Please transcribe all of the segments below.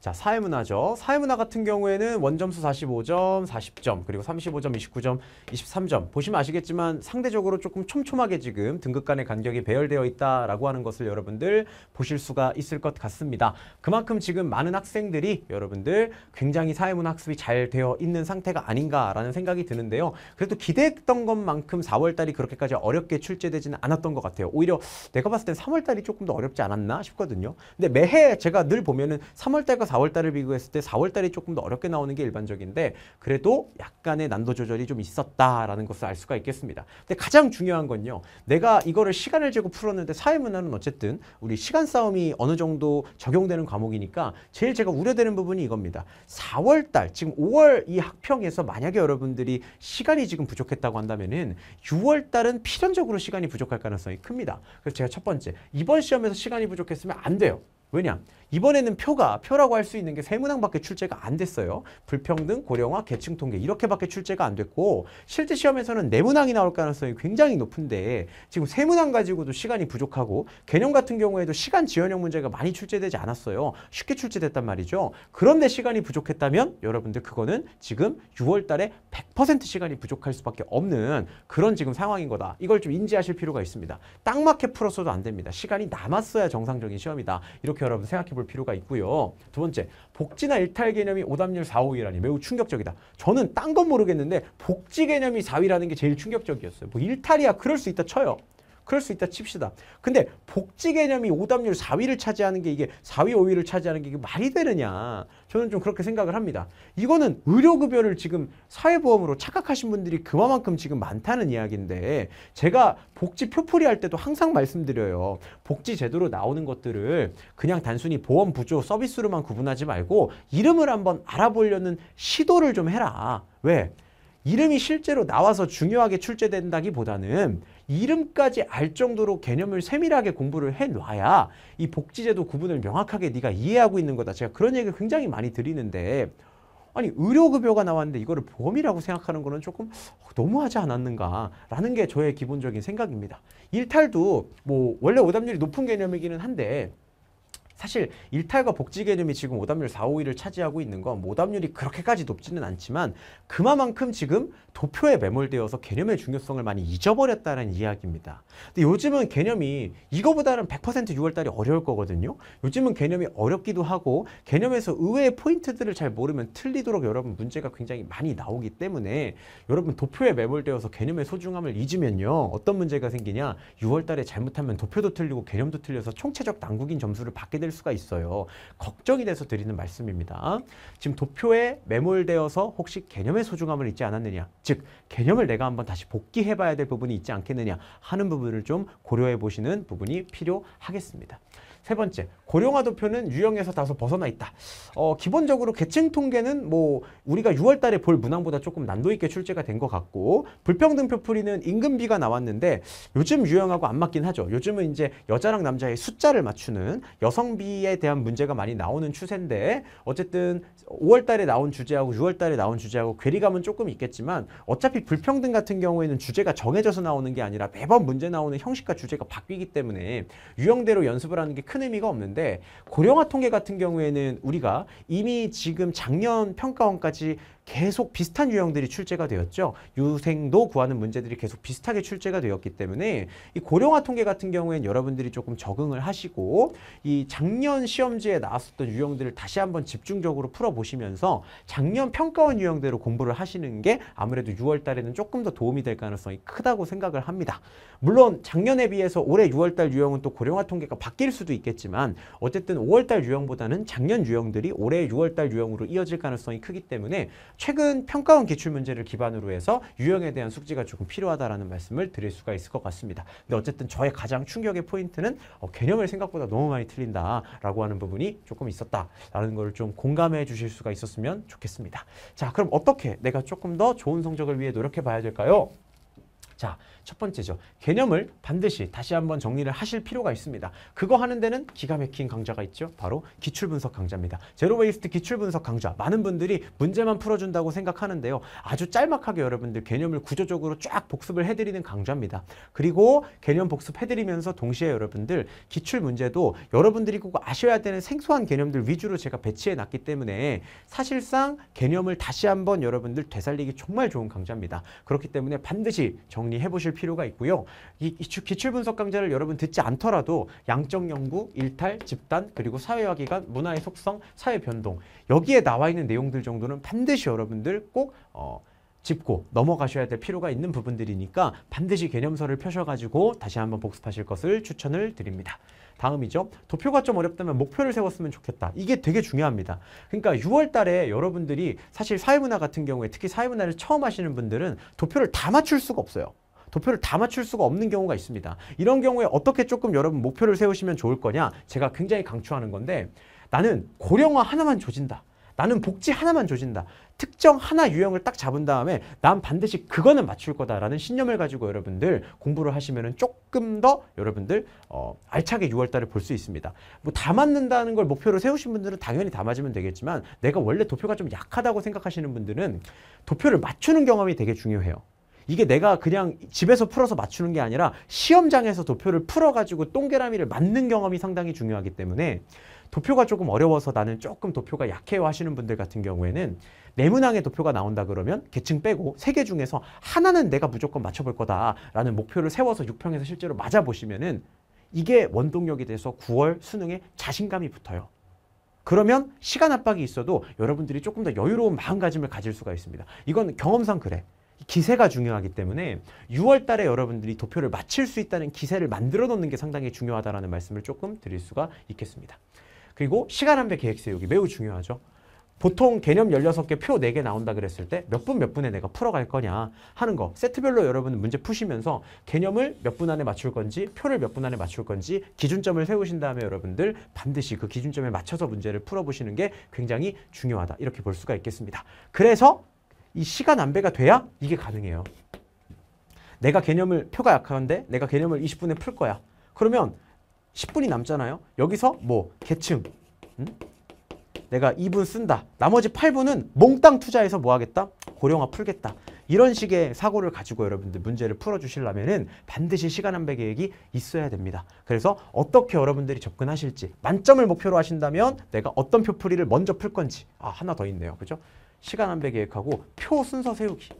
자, 사회문화죠. 사회문화 같은 경우에는 원점수 45점, 40점, 그리고 35점, 29점, 23점. 보시면 아시겠지만 상대적으로 조금 촘촘하게 지금 등급 간의 간격이 배열되어 있다라고 하는 것을 여러분들 보실 수가 있을 것 같습니다. 그만큼 지금 많은 학생들이 여러분들 굉장히 사회문화 학습이 잘 되어 있는 상태가 아닌가라는 생각이 드는데요. 그래도 기대했던 것만큼 4월달이 그렇게까지 어렵게 출제되지는 않았던 것 같아요. 오히려 내가 봤을 땐 3월달이 조금 더 어렵지 않았나 싶거든요. 근데 매해 제가 늘 보면은 3월달과 4월 달을 비교했을 때 4월 달이 조금 더 어렵게 나오는 게 일반적인데 그래도 약간의 난도 조절이 좀 있었다라는 것을 알 수가 있겠습니다. 근데 가장 중요한 건요. 내가 이거를 시간을 재고 풀었는데 사회문화는 어쨌든 우리 시간 싸움이 어느 정도 적용되는 과목이니까 제일 제가 우려되는 부분이 이겁니다. 4월 달, 지금 5월 이 학평에서 만약에 여러분들이 시간이 지금 부족했다고 한다면은 6월 달은 필연적으로 시간이 부족할 가능성이 큽니다. 그래서 제가 첫 번째, 이번 시험에서 시간이 부족했으면 안 돼요. 왜냐? 이번에는 표가 표라고 할 수 있는 게세 문항밖에 출제가 안 됐어요. 불평등, 고령화, 계층 통계 이렇게밖에 출제가 안 됐고 실제 시험에서는 네 문항이 나올 가능성이 굉장히 높은데 지금 세 문항 가지고도 시간이 부족하고 개념 같은 경우에도 시간 지연형 문제가 많이 출제되지 않았어요. 쉽게 출제됐단 말이죠. 그런데 시간이 부족했다면 여러분들 그거는 지금 6월 달에 100% 시간이 부족할 수밖에 없는 그런 지금 상황인 거다. 이걸 좀 인지하실 필요가 있습니다. 딱 맞게 풀었어도 안 됩니다. 시간이 남았어야 정상적인 시험이다. 이렇게 여러분 생각해 볼볼 필요가 있고요. 두 번째, 복지나 일탈 개념이 오답률 4, 5위라니 매우 충격적이다. 저는 딴 건 모르겠는데 복지 개념이 4위라는 게 제일 충격적이었어요. 뭐 일탈이야 그럴 수 있다 쳐요. 그럴 수 있다 칩시다. 근데 복지 개념이 오답률 4위를 차지하는 게 이게 4위, 5위를 차지하는 게 이게 말이 되느냐. 저는 좀 그렇게 생각을 합니다. 이거는 의료급여를 지금 사회보험으로 착각하신 분들이 그만큼 지금 많다는 이야기인데 제가 복지 표풀이 할 때도 항상 말씀드려요. 복지 제도로 나오는 것들을 그냥 단순히 보험 부조 서비스로만 구분하지 말고 이름을 한번 알아보려는 시도를 좀 해라. 왜? 이름이 실제로 나와서 중요하게 출제된다기보다는 이름까지 알 정도로 개념을 세밀하게 공부를 해놔야 이 복지제도 구분을 명확하게 네가 이해하고 있는 거다. 제가 그런 얘기를 굉장히 많이 드리는데 아니 의료급여가 나왔는데 이거를 보험이라고 생각하는 거는 조금 어, 너무하지 않았는가라는 게 저의 기본적인 생각입니다. 일탈도 뭐 원래 오답률이 높은 개념이기는 한데 사실 일탈과 복지 개념이 지금 오답률 4, 5위를 차지하고 있는 건 오답률이 그렇게까지 높지는 않지만 그만큼 지금 도표에 매몰되어서 개념의 중요성을 많이 잊어버렸다는 이야기입니다. 근데 요즘은 개념이 이거보다는 100% 6월달이 어려울 거거든요. 요즘은 개념이 어렵기도 하고 개념에서 의외의 포인트들을 잘 모르면 틀리도록 여러분 문제가 굉장히 많이 나오기 때문에 여러분 도표에 매몰되어서 개념의 소중함을 잊으면요. 어떤 문제가 생기냐 6월달에 잘못하면 도표도 틀리고 개념도 틀려서 총체적 난국인 점수를 받게 될될 수가 있어요. 걱정이 돼서 드리는 말씀입니다. 지금 도표에 매몰되어서 혹시 개념의 소중함을 잊지 않았느냐 즉 개념을 내가 한번 다시 복귀해 봐야 될 부분이 있지 않겠느냐 하는 부분을 좀 고려해 보시는 부분이 필요하겠습니다. 세 번째, 고령화 도표는 유형에서 다소 벗어나 있다. 어, 기본적으로 계층 통계는 뭐 우리가 6월 달에 볼 문항보다 조금 난도 있게 출제가 된 것 같고 불평등표 풀이는 임금비가 나왔는데 요즘 유형하고 안 맞긴 하죠. 요즘은 이제 여자랑 남자의 숫자를 맞추는 여성 소비에 대한 문제가 많이 나오는 추세인데 어쨌든 5월 달에 나온 주제하고 6월 달에 나온 주제하고 괴리감은 조금 있겠지만 어차피 불평등 같은 경우에는 주제가 정해져서 나오는 게 아니라 매번 문제 나오는 형식과 주제가 바뀌기 때문에 유형대로 연습을 하는 게 큰 의미가 없는데 고령화 통계 같은 경우에는 우리가 이미 지금 작년 평가원까지 계속 비슷한 유형들이 출제가 되었죠. 유생도 구하는 문제들이 계속 비슷하게 출제가 되었기 때문에 이 고령화 통계 같은 경우에는 여러분들이 조금 적응을 하시고 이 작년 시험지에 나왔었던 유형들을 다시 한번 집중적으로 풀어보시면서 작년 평가원 유형대로 공부를 하시는 게 아무래도 6월 달에는 조금 더 도움이 될 가능성이 크다고 생각을 합니다. 물론 작년에 비해서 올해 6월 달 유형은 또 고령화 통계가 바뀔 수도 있겠지만 어쨌든 5월 달 유형보다는 작년 유형들이 올해 6월 달 유형으로 이어질 가능성이 크기 때문에 최근 평가원 기출문제를 기반으로 해서 유형에 대한 숙지가 조금 필요하다라는 말씀을 드릴 수가 있을 것 같습니다. 근데 어쨌든 저의 가장 충격의 포인트는 어, 개념을 생각보다 너무 많이 틀린다라고 하는 부분이 조금 있었다라는 걸 좀 공감해 주실 수가 있었으면 좋겠습니다. 자, 그럼 어떻게 내가 조금 더 좋은 성적을 위해 노력해 봐야 될까요? 자, 첫 번째죠. 개념을 반드시 다시 한번 정리를 하실 필요가 있습니다. 그거 하는 데는 기가 막힌 강좌가 있죠. 바로 기출분석 강좌입니다. 제로웨이스트 기출분석 강좌. 많은 분들이 문제만 풀어준다고 생각하는데요. 아주 짤막하게 여러분들 개념을 구조적으로 쫙 복습을 해드리는 강좌입니다. 그리고 개념 복습해드리면서 동시에 여러분들 기출 문제도 여러분들이 꼭 아셔야 되는 생소한 개념들 위주로 제가 배치해놨기 때문에 사실상 개념을 다시 한번 여러분들 되살리기 정말 좋은 강좌입니다. 그렇기 때문에 반드시 정리 정리해 보실 필요가 있고요. 이, 기출 분석 강좌를 여러분 듣지 않더라도 양적 연구, 일탈, 집단, 그리고 사회화 기간, 문화의 속성, 사회 변동 여기에 나와 있는 내용들 정도는 반드시 여러분들 꼭 어, 짚고 넘어가셔야 될 필요가 있는 부분들이니까 반드시 개념서를 펴셔가지고 다시 한번 복습하실 것을 추천을 드립니다. 다음이죠. 도표가 좀 어렵다면 목표를 세웠으면 좋겠다. 이게 되게 중요합니다. 그러니까 6월 달에 여러분들이 사실 사회문화 같은 경우에 특히 사회문화를 처음 하시는 분들은 도표를 다 맞출 수가 없어요. 도표를 다 맞출 수가 없는 경우가 있습니다. 이런 경우에 어떻게 조금 여러분 목표를 세우시면 좋을 거냐 제가 굉장히 강추하는 건데 나는 고령화 하나만 조진다. 나는 복지 하나만 조진다. 특정 하나 유형을 딱 잡은 다음에 난 반드시 그거는 맞출 거다라는 신념을 가지고 여러분들 공부를 하시면 조금 더 여러분들 어, 알차게 6월달을 볼 수 있습니다. 뭐 다 맞는다는 걸 목표로 세우신 분들은 당연히 다 맞으면 되겠지만 내가 원래 도표가 좀 약하다고 생각하시는 분들은 도표를 맞추는 경험이 되게 중요해요. 이게 내가 그냥 집에서 풀어서 맞추는 게 아니라 시험장에서 도표를 풀어가지고 똥개라미를 맞는 경험이 상당히 중요하기 때문에 도표가 조금 어려워서 나는 조금 도표가 약해요 하시는 분들 같은 경우에는 네문항의 도표가 나온다 그러면 계층 빼고 세 개 중에서 하나는 내가 무조건 맞춰볼 거다라는 목표를 세워서 6평에서 실제로 맞아보시면은 이게 원동력이 돼서 9월 수능에 자신감이 붙어요. 그러면 시간 압박이 있어도 여러분들이 조금 더 여유로운 마음가짐을 가질 수가 있습니다. 이건 경험상 그래. 기세가 중요하기 때문에 6월 달에 여러분들이 도표를 맞출 수 있다는 기세를 만들어 놓는 게 상당히 중요하다는 말씀을 조금 드릴 수가 있겠습니다. 그리고 시간 한 배 계획 세우기 매우 중요하죠. 보통 개념 16개 표 4개 나온다 그랬을 때 몇 분 몇 분에 내가 풀어갈 거냐 하는 거 세트별로 여러분 문제 푸시면서 개념을 몇 분 안에 맞출 건지 표를 몇 분 안에 맞출 건지 기준점을 세우신 다음에 여러분들 반드시 그 기준점에 맞춰서 문제를 풀어보시는 게 굉장히 중요하다 이렇게 볼 수가 있겠습니다. 그래서 이 시간 안배가 돼야 이게 가능해요. 내가 개념을 표가 약한데 내가 개념을 20분에 풀 거야. 그러면 10분이 남잖아요. 여기서 뭐 계층 응? 내가 2분 쓴다. 나머지 8분은 몽땅 투자해서 뭐 하겠다? 고령화 풀겠다. 이런 식의 사고를 가지고 여러분들 문제를 풀어주시려면 반드시 시간 안배 계획이 있어야 됩니다. 그래서 어떻게 여러분들이 접근하실지 만점을 목표로 하신다면 내가 어떤 표풀이를 먼저 풀 건지 아 하나 더 있네요. 그죠? 시간 안배 계획하고 표 순서 세우기.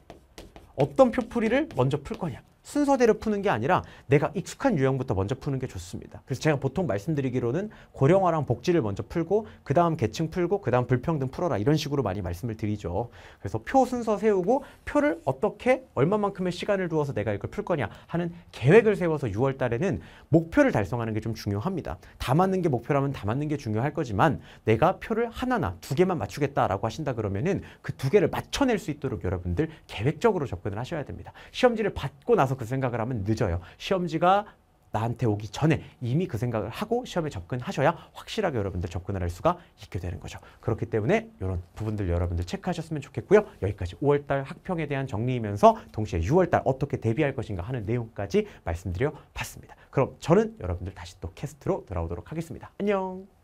어떤 표풀이를 먼저 풀 거냐. 순서대로 푸는 게 아니라 내가 익숙한 유형부터 먼저 푸는 게 좋습니다. 그래서 제가 보통 말씀드리기로는 고령화랑 복지를 먼저 풀고 그 다음 계층 풀고 그 다음 불평등 풀어라 이런 식으로 많이 말씀을 드리죠. 그래서 표 순서 세우고 표를 어떻게 얼마만큼의 시간을 두어서 내가 이걸 풀 거냐 하는 계획을 세워서 6월 달에는 목표를 달성하는 게 좀 중요합니다. 다 맞는 게 목표라면 다 맞는 게 중요할 거지만 내가 표를 하나나 두 개만 맞추겠다라고 하신다 그러면은 그 두 개를 맞춰낼 수 있도록 여러분들 계획적으로 접근을 하셔야 됩니다. 시험지를 받고 나서 그 생각을 하면 늦어요. 시험지가 나한테 오기 전에 이미 그 생각을 하고 시험에 접근하셔야 확실하게 여러분들 접근을 할 수가 있게 되는 거죠. 그렇기 때문에 이런 부분들 여러분들 체크하셨으면 좋겠고요. 여기까지 5월달 학평에 대한 정리이면서 동시에 6월달 어떻게 대비할 것인가 하는 내용까지 말씀드려 봤습니다. 그럼 저는 여러분들 다시 또 캐스트로 돌아오도록 하겠습니다. 안녕!